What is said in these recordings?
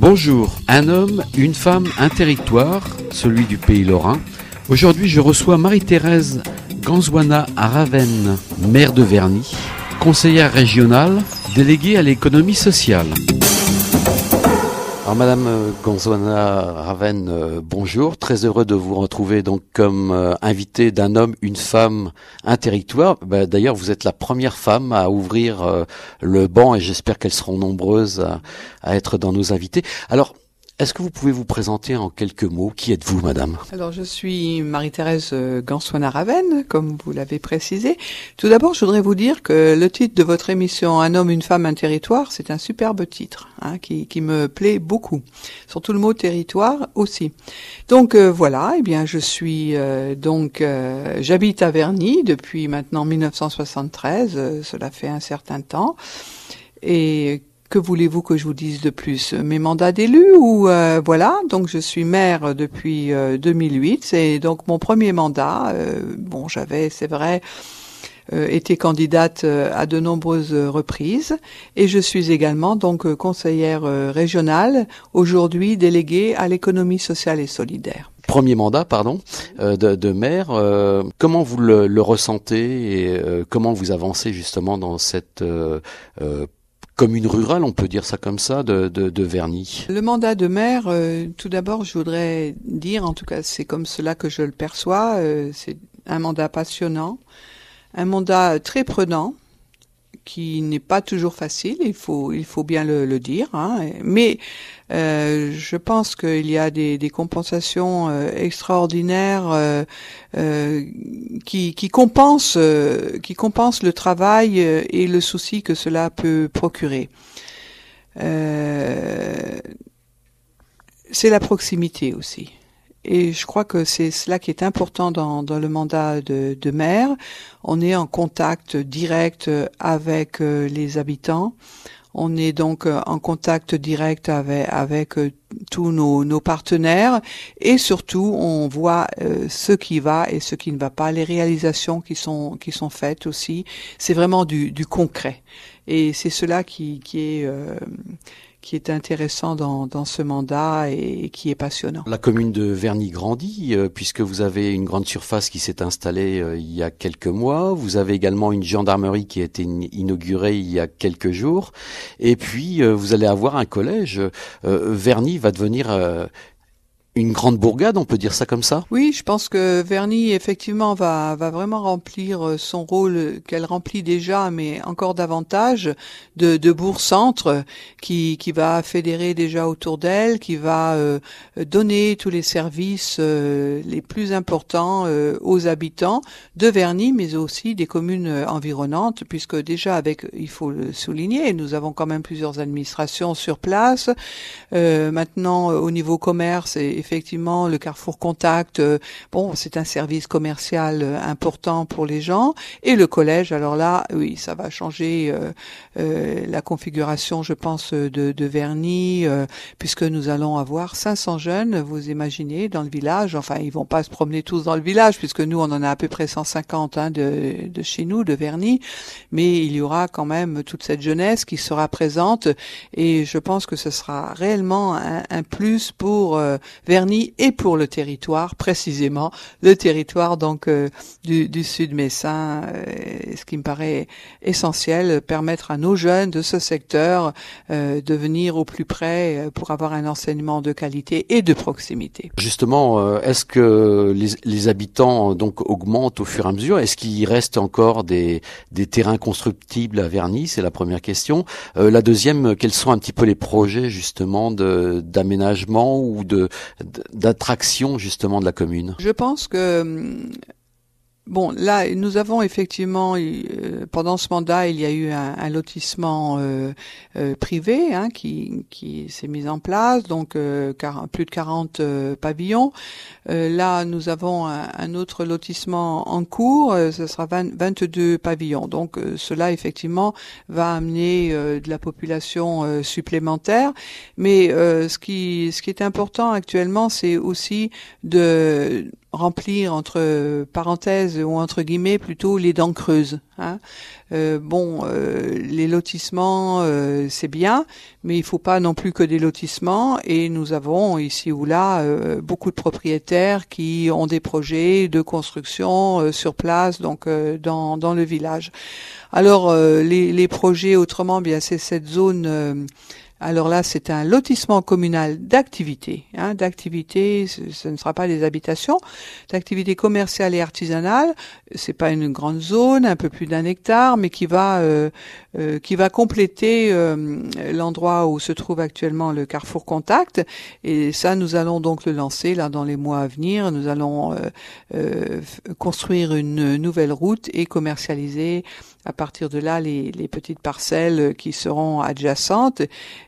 Bonjour, un homme, une femme, un territoire, celui du pays lorrain. Aujourd'hui, je reçois Marie-Thérèse Ganzwana à Ravenne, maire de Verny, conseillère régionale, déléguée à l'économie sociale. Alors, Madame euh, Gonzona Raven, euh, bonjour. Très heureux de vous retrouver donc comme euh, invitée d'un homme, une femme, un territoire. Bah, d'ailleurs, vous êtes la première femme à ouvrir le banc et j'espère qu'elles seront nombreuses à, à, être dans nos invités. Alors, est-ce que vous pouvez vous présenter en quelques mots Qui êtes-vous, madame Alors, je suis Marie-Thérèse euh, Gansouana Ravenne, comme vous l'avez précisé. Tout d'abord, je voudrais vous dire que le titre de votre émission Un homme, une femme, un territoire, c'est un superbe titre hein, qui, qui, me plaît beaucoup. Surtout le mot territoire aussi. Donc euh, voilà, eh bien, je suis euh, donc j'habite à Verny depuis maintenant 1973. cela fait un certain temps et que voulez-vous que je vous dise de plus Mes mandats d'élu ou euh, voilà, donc je suis maire depuis 2008 euh, c'est donc mon premier mandat. Euh, bon, j'avais, c'est vrai, été candidate à de nombreuses reprises et je suis également donc conseillère régionale, aujourd'hui déléguée à l'économie sociale et solidaire premier mandat, pardon, de, de, maire. comment vous le, ressentez et comment vous avancez justement dans cette commune rurale, on peut dire ça comme ça, de, de, Verny Le mandat de maire, euh, tout d'abord, je voudrais dire, en tout cas c'est comme cela que je le perçois, euh, c'est un mandat passionnant, un mandat très prenant, qui n'est pas toujours facile, il faut, il faut bien le, le dire. Hein. Mais euh, je pense qu'il y a des, compensations euh, extraordinaires euh, qui, qui, compensent, qui compensent le travail et le souci que cela peut procurer. C'est la proximité aussi et je crois que c'est cela qui est important dans, dans le mandat de, de, maire. On est en contact direct avec euh, les habitants. On est donc euh, en contact direct avec, avec euh, tous nos, nos, partenaires et surtout on voit ce qui va et ce qui ne va pas, les réalisations qui sont, qui sont faites aussi. C'est vraiment du, du concret et c'est cela qui, qui est qui est intéressant dans, dans ce mandat et, qui est passionnant. La commune de Verny grandit euh, puisque vous avez une grande surface qui s'est installée euh, il y a quelques mois. Vous avez également une gendarmerie qui a été inaugurée il y a quelques jours. Et puis euh, vous allez avoir un collège. Verny va devenir une grande bourgade, on peut dire ça comme ça Oui, je pense que Verny, effectivement, va, va vraiment remplir euh, son rôle qu'elle remplit déjà, mais encore davantage, de, de bourg-centre qui, qui va fédérer déjà autour d'elle, qui va euh, donner tous les services euh, les plus importants aux habitants de Verny, mais aussi des communes environnantes, puisque déjà avec, il faut le souligner, nous avons quand même plusieurs administrations sur place. maintenant, au niveau commerce et effectivement le Carrefour Contact, euh, bon, c'est un service commercial euh, important pour les gens. Et le collège, alors là, oui, ça va changer euh, la configuration, je pense, de, de Verny, puisque nous allons avoir 500 jeunes, vous imaginez, dans le village. Enfin, ils vont pas se promener tous dans le village, puisque nous, on en a à peu près 150 hein, de, de chez nous, de Verny. Mais il y aura quand même toute cette jeunesse qui sera présente. Et je pense que ce sera réellement un, plus pour vernis et pour le territoire, précisément le territoire donc euh, du, Sud Messin, euh, ce qui me paraît essentiel, permettre à nos jeunes de ce secteur euh, de venir au plus près pour avoir un enseignement de qualité et de proximité. Justement, est-ce que les, habitants donc augmentent au fur et à mesure Est-ce qu'il reste encore des, des terrains constructibles à vernis C'est la première question. la deuxième, quels sont un petit peu les projets justement d'aménagement ou de d'attraction justement de la commune Je pense que hum, Bon, là, nous avons effectivement, euh, pendant ce mandat, il y a eu un, lotissement euh, euh, privé hein, qui, s'est mis en place, donc plus de 40 pavillons. là, nous avons un, autre lotissement en cours, ce sera 22 pavillons. Donc cela, effectivement, va amener de la population supplémentaire. Mais ce, qui, ce qui est important actuellement, c'est aussi de remplir entre parenthèses ou entre guillemets plutôt les dents creuses. Hein. Euh, bon, euh, les lotissements euh, c'est bien, mais il faut pas non plus que des lotissements. Et nous avons ici ou là beaucoup de propriétaires qui ont des projets de construction sur place, donc dans, le village. Alors les, les projets autrement, bien c'est cette zone alors là, c'est un lotissement communal d'activités, hein. d'activités, ce, ne sera pas des habitations, d'activités commerciales et artisanales. C'est pas une grande zone, un peu plus d'un hectare, mais qui va euh, euh, qui va compléter euh, l'endroit où se trouve actuellement le Carrefour Contact. Et ça, nous allons donc le lancer là dans les mois à venir. Nous allons construire une nouvelle route et commercialiser à partir de là les, petites parcelles qui seront adjacentes.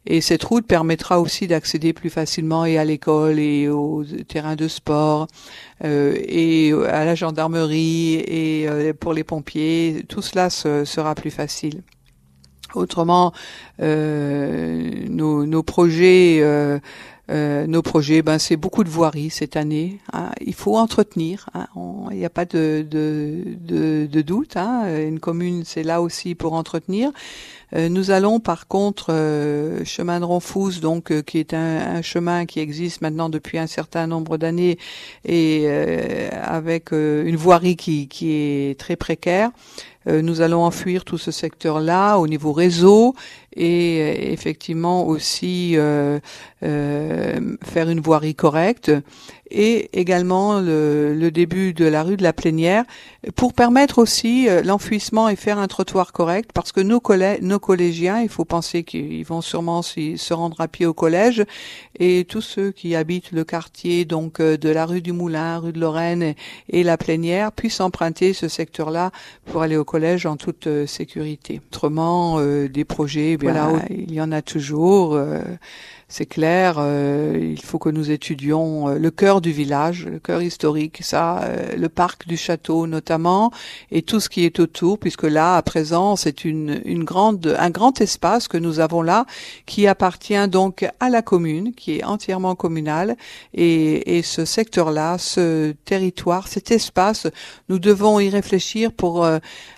Et cette route permettra aussi d'accéder plus facilement et à l'école et aux terrains de sport euh, et à la gendarmerie et euh, pour les pompiers. Tout cela sera plus facile. Autrement, euh, nos, nos, projets euh, euh, nos projets, ben c'est beaucoup de voirie cette année. Hein. Il faut entretenir. Hein. Il n'y a pas de, doute. Hein. Une commune, c'est là aussi pour entretenir. Euh, nous allons par contre euh, chemin de Ronfous, donc euh, qui est un, chemin qui existe maintenant depuis un certain nombre d'années et avec une voirie qui, est très précaire nous allons enfuir tout ce secteur-là au niveau réseau et effectivement aussi faire une voirie correcte et également le, début de la rue de la Plénière pour permettre aussi euh, l'enfouissement et faire un trottoir correct parce que nos, nos collégiens, il faut penser qu'ils vont sûrement se rendre à pied au collège et tous ceux qui habitent le quartier donc euh, de la rue du Moulin, rue de Lorraine et, la Plénière puissent emprunter ce secteur-là pour aller au collège en toute euh, sécurité. Autrement, des projets, eh il y en a toujours c'est clair, euh, il faut que nous étudions euh, le cœur du village, le cœur historique, ça, euh, le parc du château notamment, et tout ce qui est autour, puisque là, à présent, c'est une, une grande, un grand espace que nous avons là, qui appartient donc à la commune, qui est entièrement communale, et, et ce secteur-là, ce territoire, cet espace, nous devons y réfléchir pour,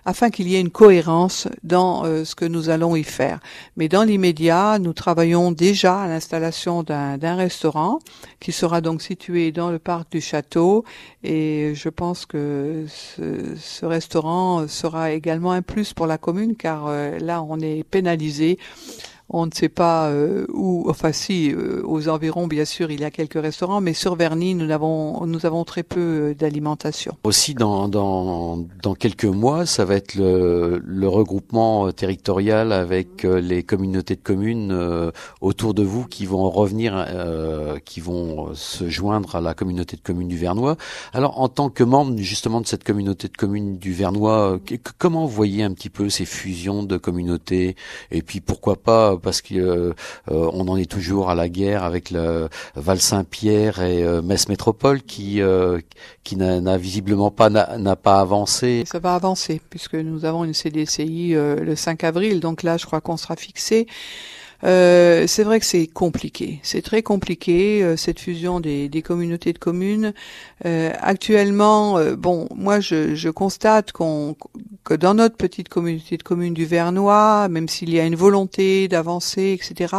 afin qu'il y ait une cohérence dans ce que nous allons y faire. Mais dans l'immédiat, nous travaillons déjà à d'un restaurant qui sera donc situé dans le parc du château et je pense que ce restaurant sera également un plus pour la commune car euh, là on est pénalisé on ne sait pas euh, où, enfin si, euh, aux environs bien sûr il y a quelques restaurants, mais sur Verny nous avons, nous avons très peu euh, d'alimentation. Aussi dans, dans, dans, quelques mois, ça va être le, le regroupement territorial avec les communautés de communes autour de vous qui vont revenir, qui vont se joindre à la communauté de communes du Vernois. Alors en tant que membre justement de cette communauté de communes du Vernois, comment vous voyez un petit peu ces fusions de communautés et puis pourquoi pas parce que euh, on en est toujours à la guerre avec le Val Saint-Pierre et euh, Metz Métropole qui euh, qui n'a visiblement pas n'a pas avancé. Ça va avancer puisque nous avons une CDCI le 5 avril, donc là je crois qu'on sera fixé. Euh, c'est vrai que c'est compliqué. C'est très compliqué euh, cette fusion des, des, communautés de communes. Euh, actuellement, euh, bon, moi je, je constate qu'on que dans notre petite communauté de communes du Vernois, même s'il y a une volonté d'avancer, etc.,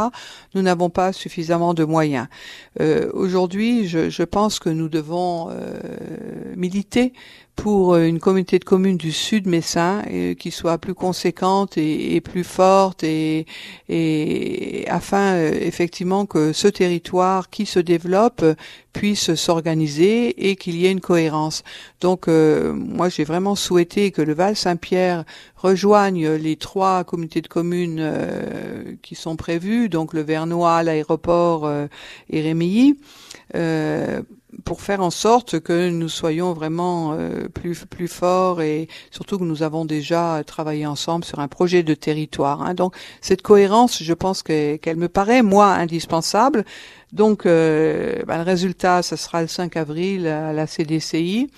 nous n'avons pas suffisamment de moyens. Aujourd'hui, je, je, pense que nous devons militer pour euh, une communauté de communes du Sud Messin euh, qui soit plus conséquente et, plus forte et, afin euh, effectivement que ce territoire qui se développe puisse s'organiser et qu'il y ait une cohérence. Donc moi j'ai vraiment souhaité que le Val-Saint-Pierre rejoigne les trois communautés de communes qui sont prévues, donc le Vernois, l'aéroport et Rémilly. Euh, pour faire en sorte que nous soyons vraiment euh, plus plus forts et surtout que nous avons déjà travaillé ensemble sur un projet de territoire. Hein. Donc cette cohérence, je pense qu'elle me paraît moi indispensable. Donc euh, bah, le résultat, ce sera le 5 avril à la CDCI.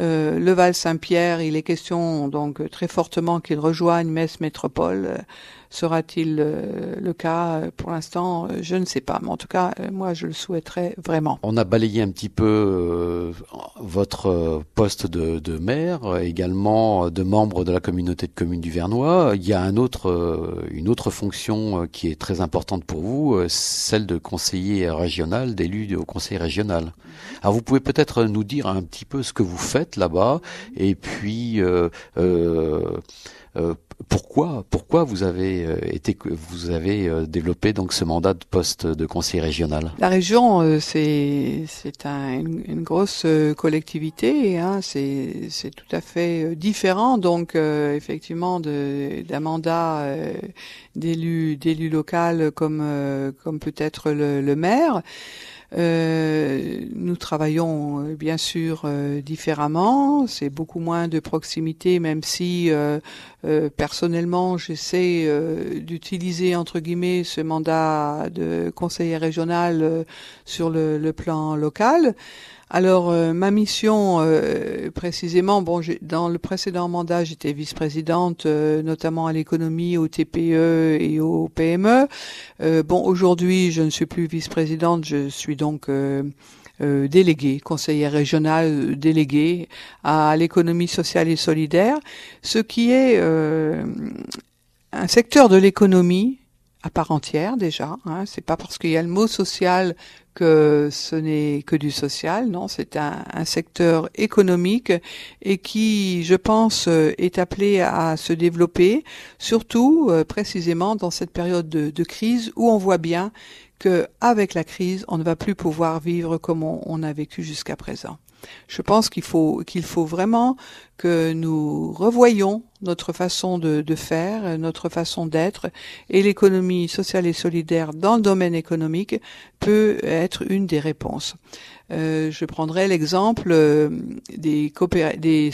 Euh, le Val-Saint-Pierre, il est question donc très fortement qu'il rejoigne Metz Métropole sera-t-il euh, le cas euh, Pour l'instant, euh, je ne sais pas. Mais en tout cas, moi, je le souhaiterais vraiment. On a balayé un petit peu votre poste de, de maire, également de membre de la communauté de communes du Vernois. Il y a un autre, une autre fonction qui est très importante pour vous, celle de conseiller régional, d'élu au conseil régional. Alors, vous pouvez peut-être nous dire un petit peu ce que vous faites là-bas, et puis euh, euh, pourquoi, pourquoi vous avez euh, été, vous avez euh, développé donc ce mandat de poste de conseiller régional La région, euh, c'est c'est une grosse collectivité, hein, c'est c'est tout à fait différent donc effectivement effectivement d'un mandat d'élu d'élu local comme comme peut être le, le maire. Euh, nous travaillons euh, bien sûr euh, différemment, c'est beaucoup moins de proximité, même si personnellement j'essaie d'utiliser entre guillemets ce mandat de conseiller régional sur le, le, plan local. Alors, euh, ma mission, euh, précisément, bon, dans le précédent mandat, j'étais vice-présidente, euh, notamment à l'économie, au TPE et au PME. bon, aujourd'hui, je ne suis plus vice-présidente, je suis donc déléguée, conseillère régionale déléguée à l'économie sociale et solidaire, ce qui est un secteur de l'économie à part entière déjà. Hein. C'est pas parce qu'il y a le mot social que ce n'est que du social, non, c'est un, secteur économique et qui, je pense, est appelé à se développer, surtout euh, précisément dans cette période de, crise où on voit bien que avec la crise, on ne va plus pouvoir vivre comme on a vécu jusqu'à présent. Je pense qu'il faut qu'il faut vraiment que nous revoyons notre façon de, faire, notre façon d'être, et l'économie sociale et solidaire dans le domaine économique peut être une des réponses. Euh, je prendrai l'exemple euh, des, des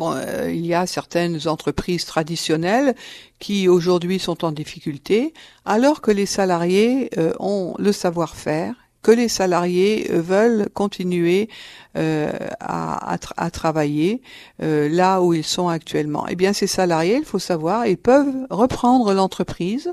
euh, il y a certaines entreprises traditionnelles qui aujourd'hui sont en difficulté, alors que les salariés ont le savoir-faire, que les salariés euh, veulent continuer euh, à, travailler euh, là où ils sont actuellement. Eh bien, ces salariés, il faut savoir, ils peuvent reprendre l'entreprise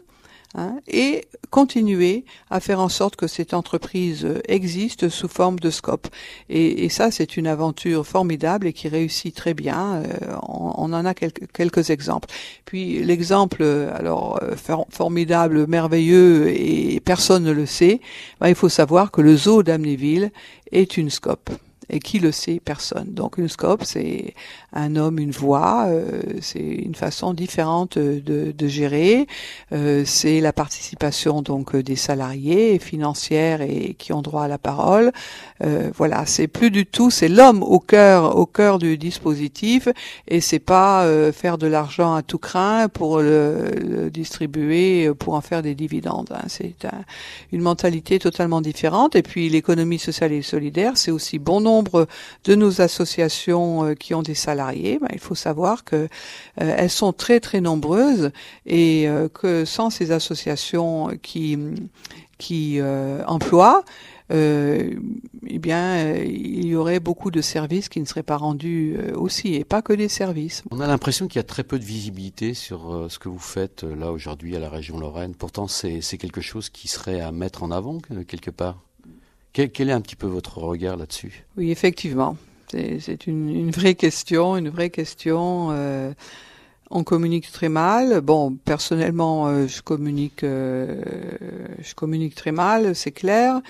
Hein, et continuer à faire en sorte que cette entreprise existe sous forme de scope. Et, ça, c'est une aventure formidable et qui réussit très bien. Euh, on, en a quelques, exemples. Puis l'exemple, euh, alors euh, formidable, merveilleux et personne ne le sait, ben, il faut savoir que le zoo d'Amnéville est une scope. Et qui le sait Personne. Donc une scope, c'est un homme, une voix, euh, c'est une façon différente de, gérer. Euh, c'est la participation donc des salariés financières et qui ont droit à la parole. Euh, voilà, c'est plus du tout, c'est l'homme au cœur, au cœur du dispositif, et c'est pas faire de l'argent à tout craint pour le, distribuer, pour en faire des dividendes. Hein. C'est une mentalité totalement différente. Et puis l'économie sociale et solidaire, c'est aussi bon nombre nombre de nos associations euh, qui ont des salariés, ben, il faut savoir que euh, elles sont très très nombreuses et euh, que sans ces associations qui qui emploient eh bien, il y aurait beaucoup de services qui ne seraient pas rendus aussi, et pas que des services. On a l'impression qu'il y a très peu de visibilité sur ce que vous faites là aujourd'hui à la région Lorraine. Pourtant, c'est quelque chose qui serait à mettre en avant quelque part. Quel, est un petit peu votre regard là-dessus Oui, effectivement. C'est une, vraie question, une vraie question. Euh, on communique très mal. Bon, personnellement, euh, je communique, euh, je communique très mal, c'est clair.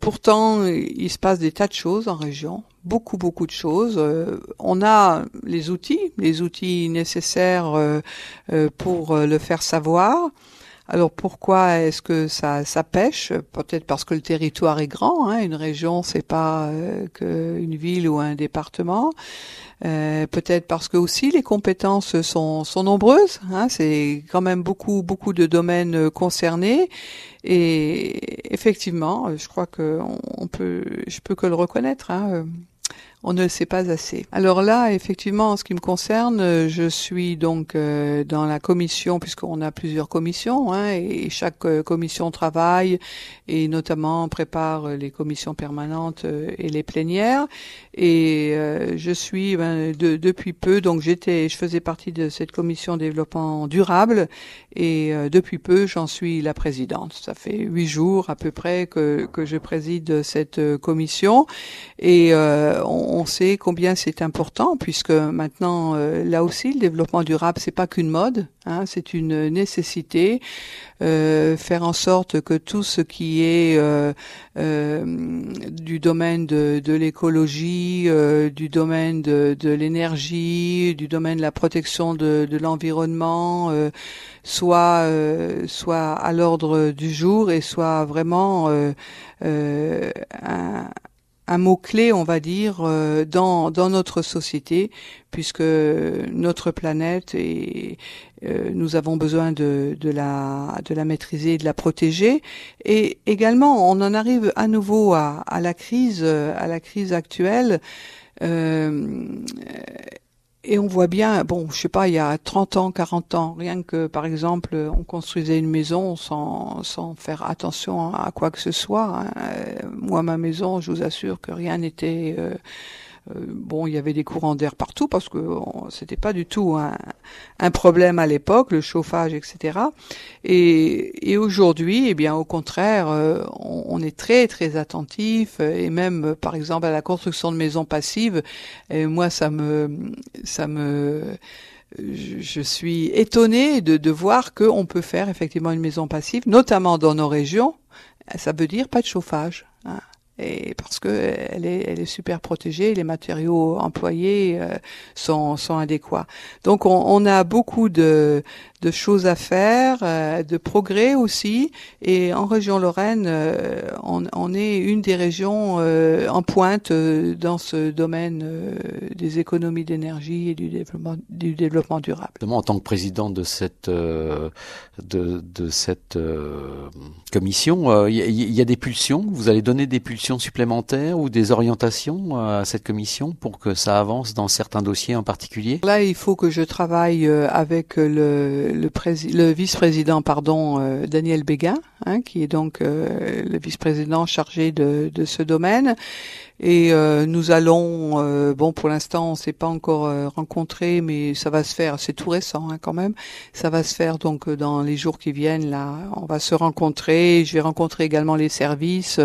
pourtant, il se passe des tas de choses en région, beaucoup, beaucoup de choses. on a les outils, les outils nécessaires pour le faire savoir. Alors pourquoi est-ce que ça, ça pêche Peut-être parce que le territoire est grand. Hein. Une région, c'est pas euh, qu'une ville ou un département. Euh, peut-être parce que aussi les compétences sont, nombreuses. Hein. C'est quand même beaucoup beaucoup de domaines euh, concernés. Et effectivement, je crois que on, on peut, je peux que le reconnaître. Hein on ne le sait pas assez. Alors là, effectivement, en ce qui me concerne, je suis donc euh, dans la commission, puisqu'on a plusieurs commissions, hein, et chaque euh, commission travaille, et notamment prépare euh, les commissions permanentes et les plénières. Et je suis ben, depuis peu, donc j'étais, je faisais partie de cette commission développement durable, et depuis peu, j'en suis la présidente. Ça fait huit jours à peu près que, je préside cette commission, et on on sait combien c'est important puisque maintenant, euh, là aussi, le développement durable, c'est pas qu'une mode, hein, c'est une nécessité. Euh, faire en sorte que tout ce qui est euh, du domaine de, l'écologie, du domaine de, l'énergie, du domaine de la protection de, l'environnement, soit soit à l'ordre du jour et soit vraiment un, un mot-clé, on va dire, euh, dans, dans notre société, puisque notre planète, et euh, nous avons besoin de, de, la, de la maîtriser de la protéger. Et également, on en arrive à nouveau à, à la crise, euh, à la crise actuelle. Euh, et on voit bien, bon, je sais pas, il y a 30 ans, 40 ans, rien que, par exemple, on construisait une maison sans, sans faire attention à quoi que ce soit. Hein. Euh, moi, ma maison, je vous assure que rien n'était euh, euh, bon, il y avait des courants d'air partout parce que euh, c'était pas du tout un, problème à l'époque, le chauffage, etc. Et, aujourd'hui, eh bien, au contraire, euh, on, est très très attentif et même, par exemple, à la construction de maisons passives. Et moi, ça me, ça me je suis étonnée de, voir qu'on peut faire effectivement une maison passive, notamment dans nos régions. Ça veut dire pas de chauffage. Hein et parce que elle est, elle est super protégée, les matériaux employés euh, sont, sont adéquats. Donc on a beaucoup de de choses à faire, euh, de progrès aussi. Et en région Lorraine, euh, on, est une des régions euh, en pointe dans ce domaine des économies d'énergie et du développement, du développement durable. En tant que président de cette, de, cette commission, il y, a des pulsions. Vous allez donner des pulsions supplémentaires ou des orientations à cette commission pour que ça avance dans certains dossiers en particulier Là, il faut que je travaille avec le le, le vice-président pardon euh, Daniel Béga, hein, qui est donc euh, le vice-président chargé de, de, ce domaine, et euh, nous allons, euh, bon pour l'instant on ne s'est pas encore euh, rencontré, mais ça va se faire, c'est tout récent hein, quand même, ça va se faire donc euh, dans les jours qui viennent, là on va se rencontrer, je vais rencontrer également les services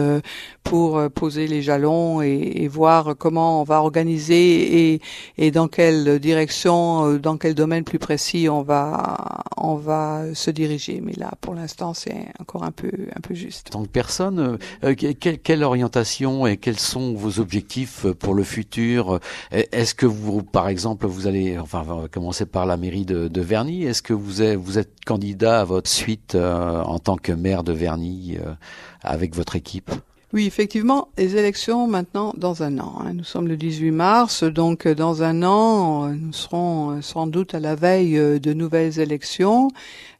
pour poser les jalons et, voir comment on va organiser et, et dans quelle direction, dans quel domaine plus précis on va, on va se diriger. Mais là pour l'instant c'est encore un peu, un peu juste. tant que personne, quelle, quelle orientation et quels sont vos objectifs pour le futur e, Est-ce que vous, par exemple, vous allez, enfin, commencer par la mairie de, Verny. Est-ce que vous êtes, candidat à votre suite euh, en tant que maire de Verny euh, avec votre équipe oui, effectivement, les élections maintenant dans un an. Hein. Nous sommes le 18 mars, donc euh, dans un an, nous serons euh, sans doute à la veille euh, de nouvelles élections.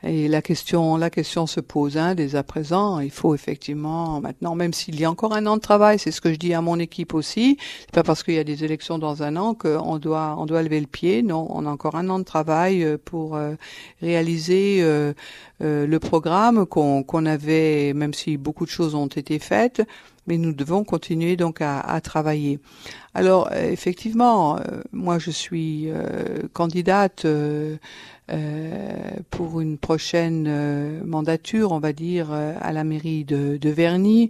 Et la question, la question se pose hein, dès à présent. Il faut effectivement maintenant, même s'il y a encore un an de travail, c'est ce que je dis à mon équipe aussi. C'est pas parce qu'il y a des élections dans un an qu'on doit, on doit lever le pied. Non, on a encore un an de travail pour réaliser le programme qu'on avait, même si beaucoup de choses ont été faites mais nous devons continuer donc à, travailler. Alors euh, effectivement, euh, moi je suis euh, candidate pour une prochaine mandature, on va dire, à la mairie de, Verny.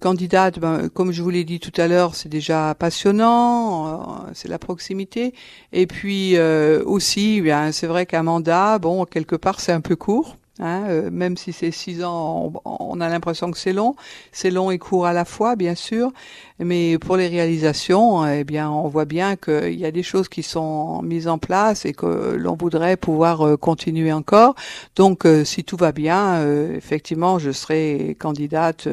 candidate, ben, comme je vous l'ai dit tout à l'heure, c'est déjà passionnant, c'est la proximité. Et puis aussi, eh c'est vrai qu'un mandat, bon, quelque part, c'est un peu court. Hein, euh, même si c'est six ans, on, a l'impression que c'est long. C'est long et court à la fois, bien sûr. Mais pour les réalisations, eh bien, on voit bien qu'il y a des choses qui sont mises en place et que l'on voudrait pouvoir euh, continuer encore. Donc, euh, si tout va bien, effectivement, je serai candidate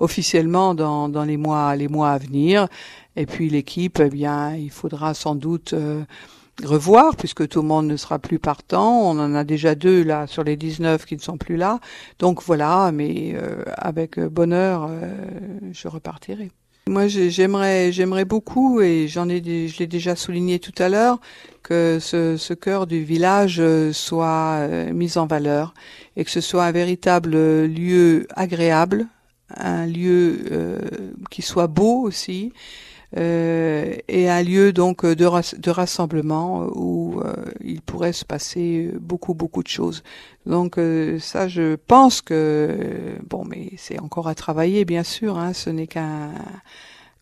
officiellement dans, dans, les mois, les mois à venir. Et puis l'équipe, eh bien, il faudra sans doute revoir, puisque tout le monde ne sera plus partant. On en a déjà deux là sur les 19 qui ne sont plus là. Donc voilà, mais euh, avec bonheur, euh, je repartirai. Moi, j'aimerais, j'aimerais beaucoup, et j'en ai, je l'ai déjà souligné tout à l'heure, que ce, ce cœur du village euh, soit mis en valeur et que ce soit un véritable lieu agréable, un lieu qui soit beau aussi, euh, et un lieu donc euh, de, de rassemblement euh, où il pourrait se passer beaucoup beaucoup de choses. Donc ça, je pense que bon, mais c'est encore à travailler, bien sûr. Hein, ce n'est qu'un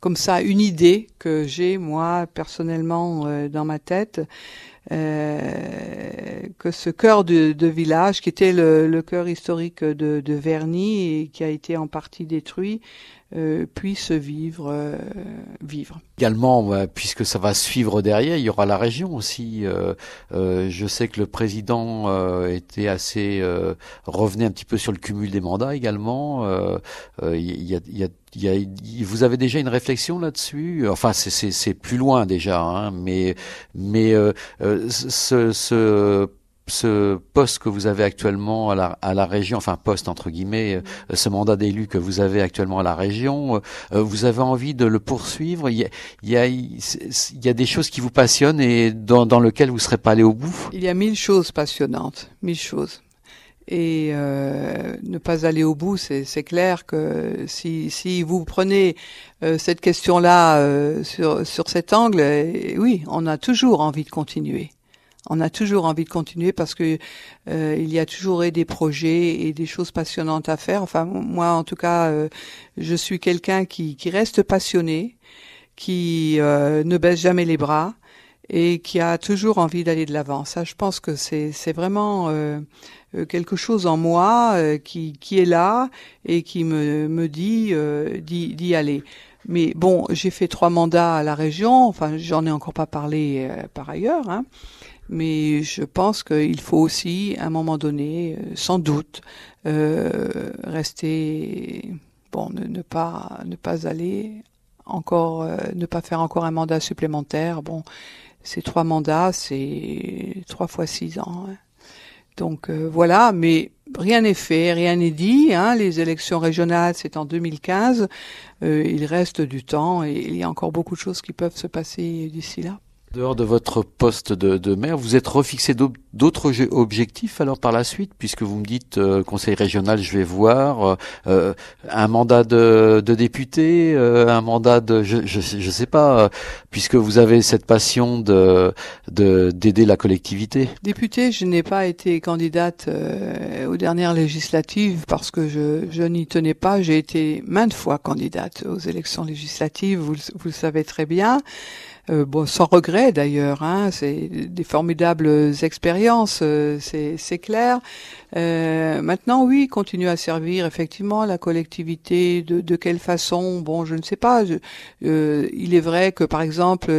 comme ça une idée que j'ai moi personnellement dans ma tête euh, que ce cœur de, village, qui était le, cœur historique de, Verny et qui a été en partie détruit, euh, puisse vivre, euh, vivre. Également, puisque ça va suivre derrière, il y aura la région aussi. je sais que le président était assez revenait un petit peu sur le cumul des mandats également. Il vous avez déjà une réflexion là-dessus. Enfin, c'est plus loin déjà, hein, mais mais ce, poste que vous avez actuellement à la, région, enfin poste entre guillemets, euh, ce mandat d'élu que vous avez actuellement à la région, euh, vous avez envie de le poursuivre Il y a, des choses qui vous passionnent et dans, dans lesquelles vous ne serez pas allé au bout Il y a mille choses passionnantes, mille choses et euh, ne pas aller au bout, c'est clair que si, vous prenez euh, cette question-là euh, sur, cet angle, eh, oui, on a toujours envie de continuer. On a toujours envie de continuer parce que il y a toujours des projets et des choses passionnantes à faire. Enfin, moi, en tout cas, je suis quelqu'un qui reste passionné, qui ne baisse jamais les bras et qui a toujours envie d'aller de l'avant. Ça, je pense que c'est vraiment euh, euh, quelque chose en moi euh, qui, qui est là et qui me, me dit d'y aller. Mais bon, j'ai fait trois mandats à la région, enfin j'en ai encore pas parlé par ailleurs, hein, mais je pense qu'il faut aussi, à un moment donné, sans doute, rester, bon, ne, ne, pas, ne pas aller encore, ne pas faire encore un mandat supplémentaire, bon, ces trois mandats, c'est trois fois six ans. Donc euh, voilà, mais rien n'est fait, rien n'est dit. Hein. Les élections régionales, c'est en 2015. Euh, il reste du temps et il y a encore beaucoup de choses qui peuvent se passer d'ici là. Dehors de votre poste de, maire, vous êtes refixé d'autres objectifs alors par la suite, puisque vous me dites euh, conseil régional, je vais voir euh, euh, un mandat de, de député, un mandat de, je, ne sais pas, puisque vous avez cette passion de d'aider la collectivité. Député, je n'ai pas été candidate aux dernières législatives parce que je, n'y tenais pas. J'ai été maintes fois candidate aux élections législatives, vous, vous le savez très bien. Euh, bon, sans regret d'ailleurs, hein, c'est des formidables expériences, euh, c'est clair. Euh, maintenant, oui, continue à servir effectivement la collectivité. De, de quelle façon Bon, je ne sais pas. Euh, il est vrai que, par exemple,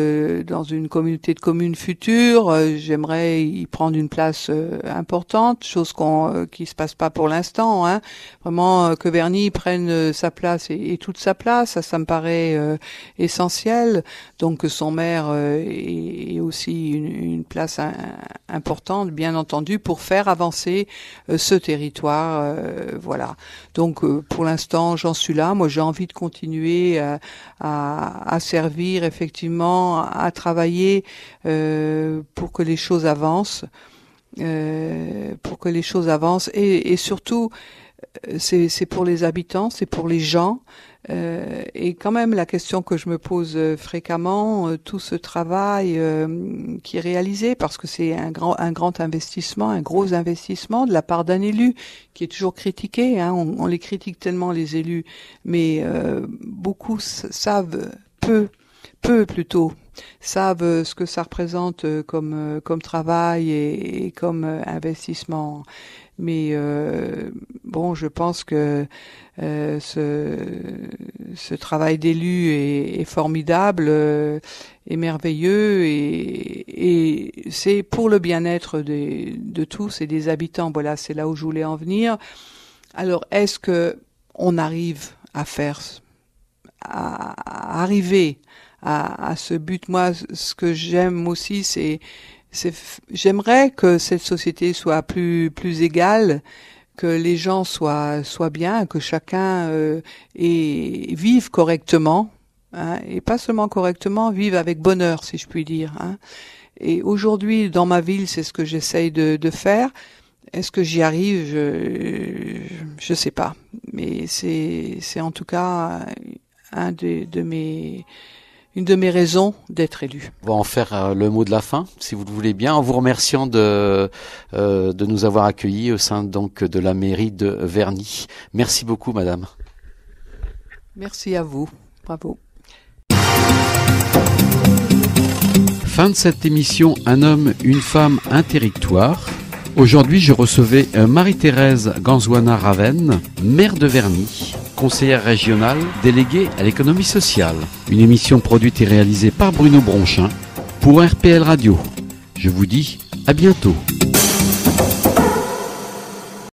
dans une communauté de communes futures, j'aimerais y prendre une place importante, chose qu'on qui se passe pas pour l'instant. Hein. Vraiment, que Verny prenne sa place et, toute sa place, ça, ça me paraît essentiel. Donc, son et euh, est aussi une, place importante, bien entendu, pour faire avancer euh, ce territoire. Euh, voilà. Donc, pour l'instant, j'en suis là. Moi, j'ai envie de continuer à, servir, effectivement, à travailler pour que les choses avancent. pour que les choses avancent et surtout c'est pour les habitants, c'est pour les gens, euh, et quand même, la question que je me pose euh, fréquemment, euh, tout ce travail qui est réalisé, parce que c'est un grand, un grand investissement, un gros investissement de la part d'un élu qui est toujours critiqué. Hein. on, on, les critique tellement les élus, mais beaucoup savent peu, peu plutôt savent euh, ce que ça représente euh, comme, euh, comme travail et, comme investissement. Mais bon, je pense que ce, travail d'élu est, formidable, est merveilleux, et, c'est pour le bien-être de tous et des habitants. Voilà, c'est là où je voulais en venir. Alors, est-ce que on arrive à faire, à arriver à, à ce but. Moi, ce que j'aime aussi, c'est j'aimerais que cette société soit plus plus égale que les gens soient soient bien que chacun euh, et vive correctement hein, et pas seulement correctement vive avec bonheur si je puis dire hein. et aujourd'hui dans ma ville c'est ce que j'essaye de, de, faire est-ce que j'y arrive je, je sais pas mais c'est c'est en tout cas un de mes une de mes raisons d'être élu. On va en faire euh, le mot de la fin, si vous le voulez bien, en vous remerciant de, euh, de nous avoir accueillis au sein donc de la mairie de Verny. Merci beaucoup, madame. Merci à vous. Bravo. Fin de cette émission Un homme, une femme, un territoire. Aujourd'hui, je recevais euh, Marie-Thérèse Ganzouana Raven, maire de Verny conseillère régionale déléguée à l'économie sociale. Une émission produite et réalisée par Bruno Bronchin pour RPL Radio. Je vous dis à bientôt.